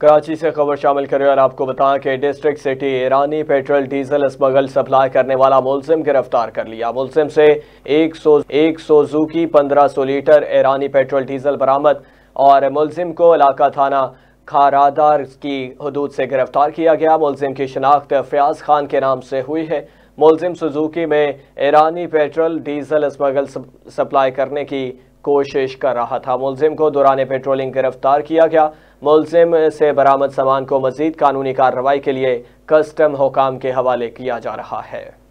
कराची से खबर शामिल करें और आपको बताया कि डिस्ट्रिक्ट सिटी ईरानी पेट्रोल डीजल स्मगल सप्लाई करने वाला मुलजिम गिरफ्तार कर लिया मुलजिम से एक सौ एक सुजुकी पंद्रह सौ लीटर ईरानी पेट्रोल डीजल बरामद और मुलजिम को इलाका थाना खारादार की हदूद से गिरफ्तार किया गया मुलजिम की शनाख्त फयाज खान के नाम से हुई है मुलजिम सुजुकी में ईरानी पेट्रोल डीजल स्मगल सप्लाई करने की कोशिश कर रहा था मुलजिम को दौरान पेट्रोलिंग गिरफ्तार किया गया मुलजिम से बरामद सामान को मजीद कानूनी कार्रवाई के लिए कस्टम हुकाम के हवाले किया जा रहा है